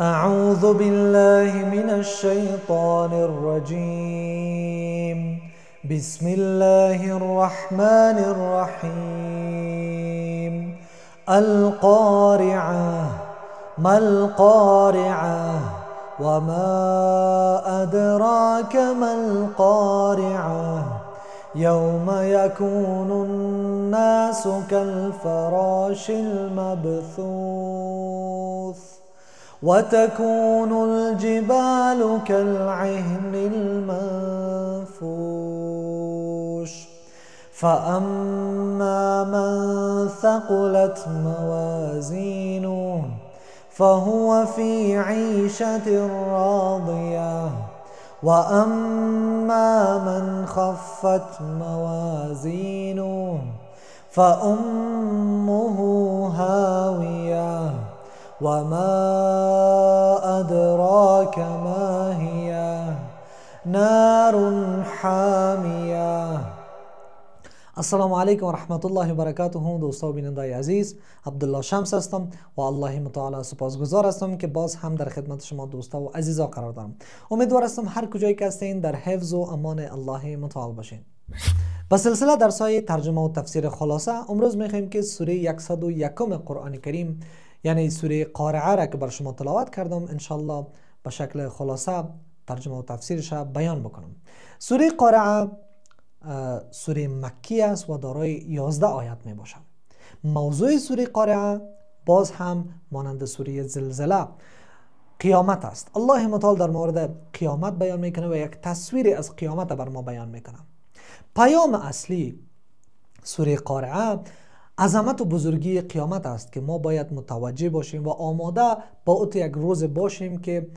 أعوذ بالله من الشيطان الرجيم بسم الله الرحمن الرحيم القارعة ما القارعة وما أدراك ما القارعة يوم يكون الناس كالفراش المبثوث وتكون الجبال كالعهن المنفوش فأما من ثقلت موازينه فهو في عيشة راضية وأما من خفت موازينه فأمه هاوية وما أدراك ما هي نار حامية السلام عليكم ورحمة الله وبرکاته دوستو بیننده عزیز عبدالله شمس هستم و الله متعالی سپاسگزار هستم که باز هم در خدمت شما دوستو و عزیزا قرار دارم امیدوار هستم هر کجایی که هستین در حفظ و امان الله متعال باشین با سلسله درس های ترجمه و تفسیر خلاصه امروز میخوایم که سوره 101 قرآن کریم یعنی سوره قارعه را که بر شما تلاوت کردم انشالله به شکل خلاصه ترجمه و تفسیرش را بیان بکنم سوره قارعه سوره مکی است و دارای 11 آیت می باشد موضوع سوره قارعه باز هم مانند سوره زلزله قیامت است الله متعال در مورد قیامت بیان میکنه و یک تصویر از قیامت بر ما بیان میکنه پیام اصلی سوره قارعه عظمت و بزرگی قیامت است که ما باید متوجه باشیم و آماده با اوت یک روز باشیم که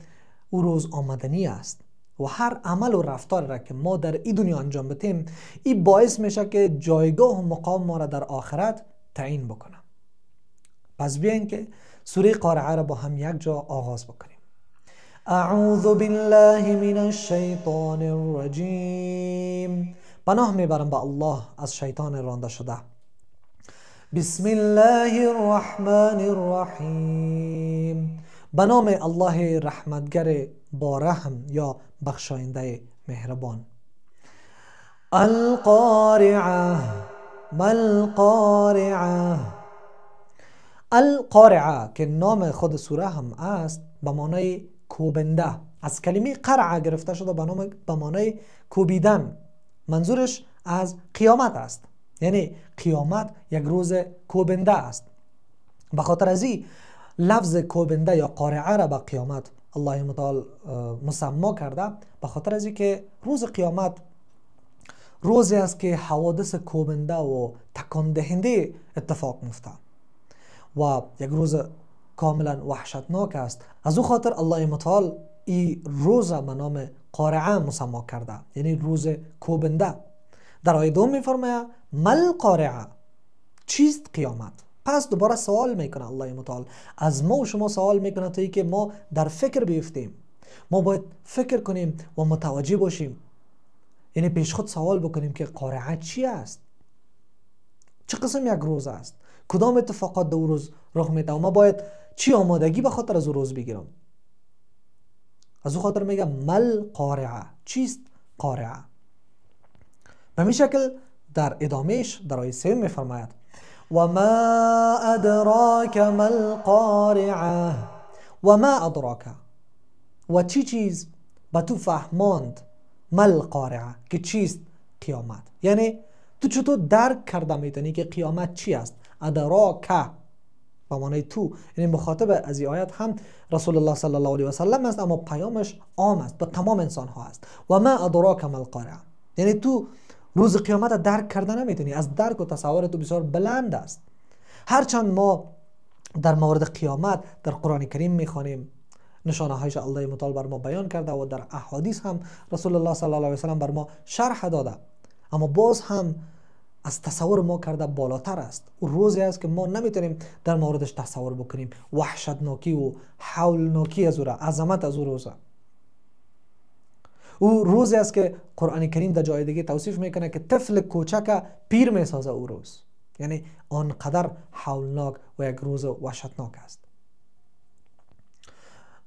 او روز آمدنی است و هر عمل و رفتار را که ما در این دنیا انجام بتیم این باعث میشه که جایگاه و مقام ما را در آخرت تعیین بکنه پس بیاین که سوره قارعه را با هم یک جا آغاز بکنیم اعوذ بالله من الشیطان الرجیم پناه میبرم به الله از شیطان رانده شده بسم الله الرحمن الرحیم به نام الله رحمتگر رحم یا بخشاینده مهربان القارعه قارعه القارعه که نام خود سوره هم است به معنای کوبنده از کلمه قرعه گرفته شده به معنای کوبیدن منظورش از قیامت است یعنی قیامت یک روز کوبنده است به خاطر از این لفظ کوبنده یا قارعه را به قیامت الله متعال مسما کرده به خاطر از که روز قیامت روزی است که حوادث کوبنده و تکان دهنده اتفاق میفته و یک روز کاملا وحشتناک است از او خاطر الله متعال این روز به نام قارعه مسما کرده یعنی روز کوبنده در آیه دوم میفرمایه مل قارعه چیست قیامت پس دوباره سوال میکنه الله متعال از ما و شما سوال میکنه تا که ما در فکر بیفتیم ما باید فکر کنیم و متوجه باشیم یعنی پیش خود سوال بکنیم که قارعه چی است چه قسم یک روز است کدام اتفاقات در روز رخ میده و ما باید چی آمادگی به خاطر از او روز بگیرم از او خاطر میگم مل قارعه چیست قارعه به همین شکل در ادامهش در آیه سوم میفرماید و ما ادراک ما القارعه و ما ادراک و چی چیز به تو فهماند مل که چیست قیامت یعنی تو چطور درک کرده میتونی که قیامت چی است ادراکه به معنی تو یعنی مخاطب از این آیت هم رسول الله صلی الله علیه و سلم است اما پیامش عام است به تمام انسان ها است و ما ادراک ما یعنی تو روز قیامت درک کرده نمیتونی از درک و تصور تو بسیار بلند است هرچند ما در مورد قیامت در قرآن کریم میخوانیم نشانه هایش الله مطال بر ما بیان کرده و در احادیث هم رسول الله صلی الله علیه وسلم بر ما شرح داده اما باز هم از تصور ما کرده بالاتر است او روزی است که ما نمیتونیم در موردش تصور بکنیم وحشتناکی و حولناکی از او را عظمت از او روزه او روزی است که قرآن کریم در جای دیگه توصیف میکنه که طفل کوچک پیر میسازه او روز یعنی آنقدر حولناک و یک روز وحشتناک است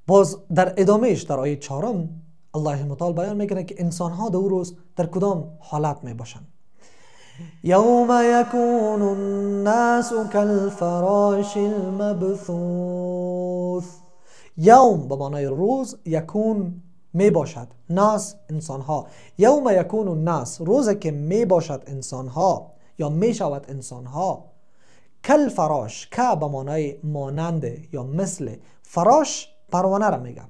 باز در ادامهش در آیه چهارم الله مطال بیان میکنه که انسان ها در او روز در کدام حالت می باشند یوم یکون الناس کالفراش المبثوث یوم به معنای روز یکون می باشد ناس انسان ها یوم یکون الناس روز که می باشد انسان ها یا می شود انسان ها کل فراش که به معنای مانند یا مثل فراش پروانه را میگم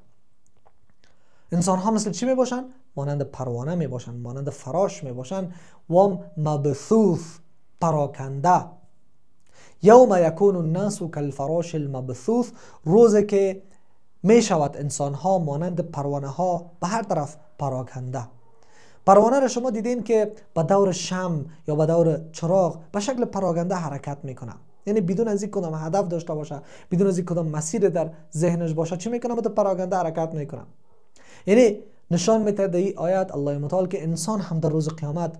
انسان ها مثل چی می باشن؟ مانند پروانه می باشن مانند فراش می باشن وام مبثوث پراکنده یوم یکون الناس فراش المبثوث روز که می شود انسان ها مانند پروانه ها به هر طرف پراکنده پروانه را شما دیدین که به دور شم یا به دور چراغ به شکل پراکنده حرکت میکنه یعنی بدون از این کدام هدف داشته باشه بدون از این کدام مسیر در ذهنش باشه چی میکنه به پراکنده حرکت میکنه یعنی نشان میده ای آیت الله متعال که انسان هم در روز قیامت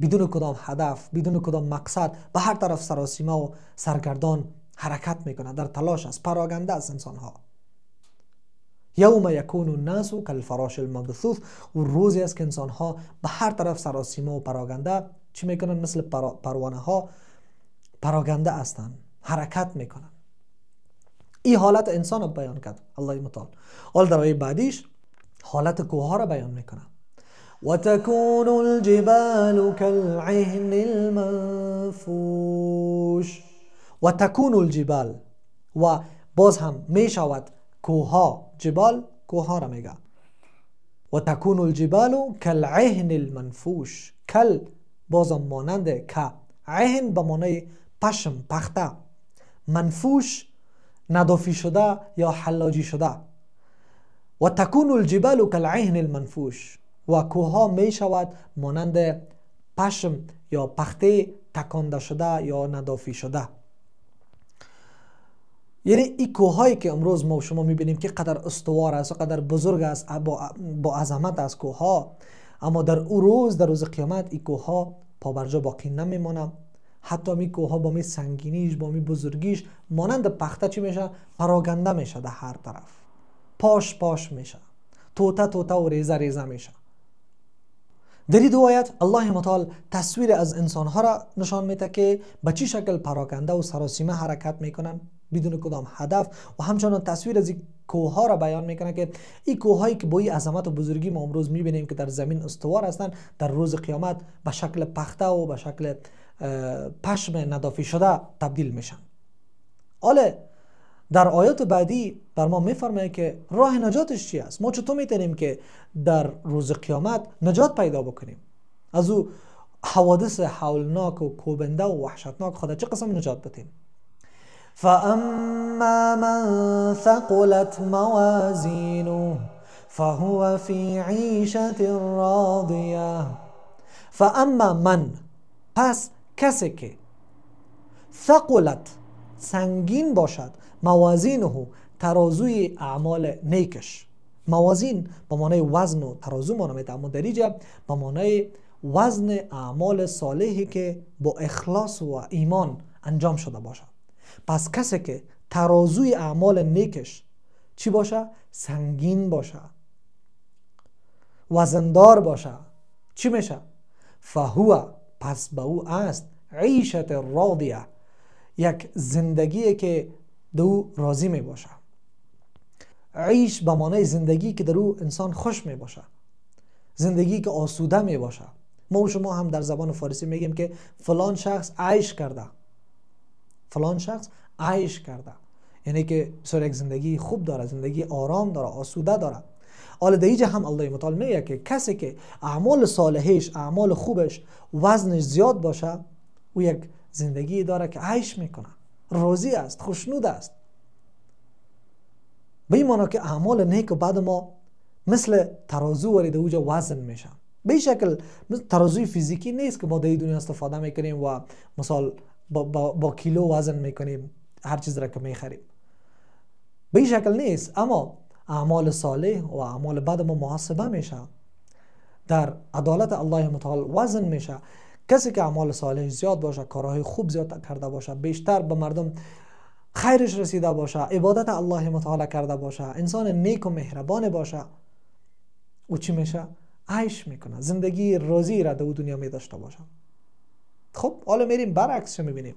بدون کدام هدف بدون کدام مقصد به هر طرف سراسیمه و سرگردان حرکت میکنه در تلاش است پراگنده است انسان ها یوم یکون الناس کالفراش المبثوث و روزی است که انسان ها به هر طرف سراسیما و پراگنده چی میکنن مثل پروانه ها پراگنده هستند حرکت میکنن این حالت انسان را بیان کرد الله متعال اول در آیه بعدیش حالت کوه ها را بیان میکنه و تکون الجبال کالعهن المنفوش و تکون الجبال و باز هم میشود کوها جبال کوها را میگه و تکون الجبال کالعهن المنفوش کل بازم مانند که عهن به معنای پشم پخته منفوش ندافی شده یا حلاجی شده و تکون الجبال کالعهن المنفوش و کوها میشود شود مانند پشم یا پخته تکانده شده یا ندافی شده یعنی ای کوههایی که امروز ما شما میبینیم که قدر استوار است و قدر بزرگ است با عظمت از کوها اما در او روز در روز قیامت این کوها بر پابرجا باقی نمیمانم حتی می کوها با می سنگینیش با می بزرگیش مانند پخته چی میشه پراگنده میشه در هر طرف پاش پاش میشه توته توته و ریزه ریزه میشه در این دو الله مطال تصویر از انسان ها را نشان میده که به چی شکل پراکنده و سراسیمه حرکت میکنن بدون کدام هدف و همچنان تصویر از این کوه ها را بیان میکنه که این کوه هایی که با این عظمت و بزرگی ما امروز میبینیم که در زمین استوار هستند در روز قیامت به شکل پخته و به شکل پشم ندافی شده تبدیل میشن حالا در آیات بعدی بر ما میفرمایه که راه نجاتش چی است ما چطور میتونیم که در روز قیامت نجات پیدا بکنیم از او حوادث حولناک و کوبنده و وحشتناک خدا چه قسم نجات بتیم فأما من ثقلت موازينه فهو في عيشة راضية فاما من پس کسی که ثقلت سنگین باشد موازینه ترازوی اعمال نیکش موازین به معنای وزن و ترازو معنی میده اما در به معنای وزن اعمال صالحی که با اخلاص و ایمان انجام شده باشد پس کسی که ترازوی اعمال نیکش چی باشه؟ سنگین باشه وزندار باشه چی میشه؟ فهو پس به او است عیشت راضیه یک زندگی که دو راضی می باشه عیش به معنای زندگی که در او انسان خوش می زندگی که آسوده می باشه ما و شما هم در زبان فارسی میگیم که فلان شخص عیش کرده فلان شخص عیش کرده یعنی که بسیار یک زندگی خوب داره زندگی آرام داره آسوده داره حالا در اینجا هم الله متعال میگه که کسی که اعمال صالحش اعمال خوبش وزنش زیاد باشه او یک زندگی داره که عیش میکنه راضی است خوشنود است به این معنی که اعمال نیک و بعد ما مثل ترازو وارد اوجا وزن میشه به شکل ترازوی فیزیکی نیست که ما در دنیا استفاده میکنیم و مثال با, با, با کیلو وزن میکنیم هر چیز را که میخریم به این شکل نیست اما اعمال صالح و اعمال بد ما محاسبه میشه در عدالت الله متعال وزن میشه کسی که اعمال صالح زیاد باشه کارهای خوب زیاد کرده باشه بیشتر به مردم خیرش رسیده باشه عبادت الله متعال کرده باشه انسان نیک و مهربان باشه او چی میشه؟ عیش میکنه زندگی روزی را در دنیا میداشته باشه خب حالا میریم برعکس رو میبینیم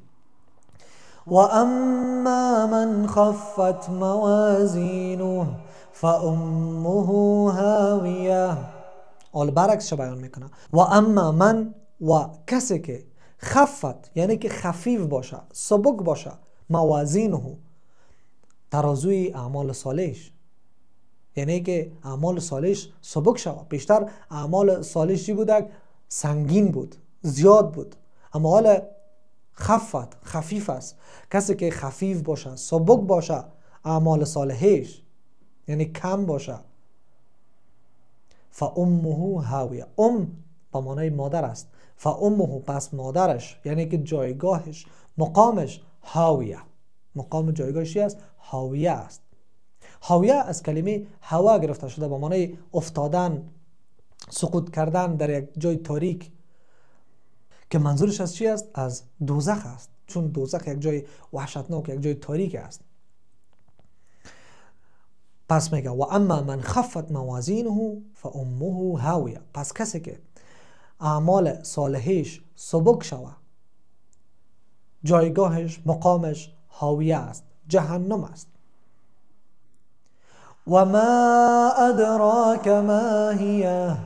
و اما من خفت موازینه فامه هاویه حالا برعکس رو بیان میکنه و اما من و کسی که خفت یعنی که خفیف باشه سبک باشه موازینه ترازوی اعمال صالح یعنی که اعمال صالح سبک شوه بیشتر اعمال صالح چی بود سنگین بود زیاد بود اما حال خفت خفیف است کسی که خفیف باشه سبک باشه اعمال صالحش یعنی کم باشه فامه هاویه ام به معنای مادر است فامه پس مادرش یعنی که جایگاهش مقامش هاویه مقام جایگاهش است هاویه است هاویه از کلمه هوا گرفته شده به معنای افتادن سقوط کردن در یک جای تاریک که منظورش از چی است از دوزخ است چون دوزخ یک جای وحشتناک یک جای تاریک است پس میگه و اما من خفت موازینه فامه هاویه پس کسی که اعمال صالحش سبک شوه جایگاهش مقامش هاویه است جهنم است و ما ادراک ما هیه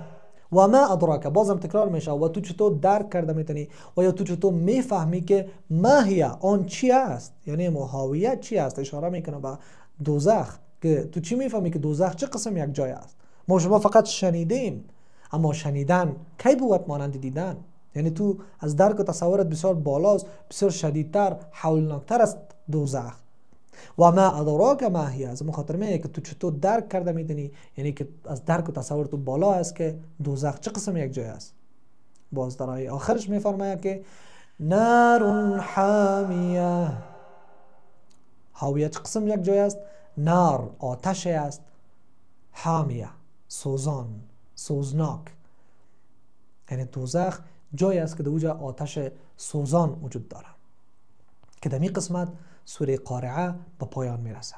و ما ادراک بازم تکرار میشه و تو چطور درک کرده میتونی و یا تو چطور میفهمی که ماهیه آن چی است یعنی محاویه چی است اشاره میکنه به دوزخ که تو چی میفهمی که دوزخ چه قسم یک جای است ما شما فقط شنیدیم اما شنیدن کی بود مانند دیدن یعنی تو از درک و تصورت بسیار بالاست بسیار شدیدتر حولناکتر است دوزخ و ما ادراک ما هی از مخاطر میه که تو چطور درک کرده میدونی یعنی که از درک و تصور تو بالا است که دوزخ چه قسم یک جای است باز در آیه آخرش میفرمایه که نار حامیه هاویه چه قسم یک جای است نار آتش است حامیه سوزان سوزناک یعنی دوزخ جایی است که در اوجه آتش سوزان وجود داره که در این قسمت سوره قارعه به پایان میرسه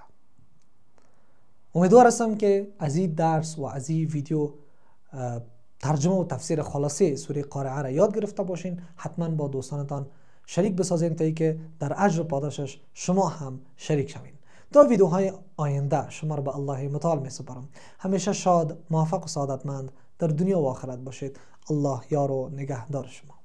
امیدوار هستم که از این درس و از این ویدیو ترجمه و تفسیر خلاصه سوره قارعه را یاد گرفته باشین حتما با دوستانتان شریک بسازین تا که در اجر پاداشش شما هم شریک شوین تا ویدیوهای آینده شما را به الله متعال می سپارم همیشه شاد موفق و سعادتمند در دنیا و آخرت باشید الله یار و نگهدار شما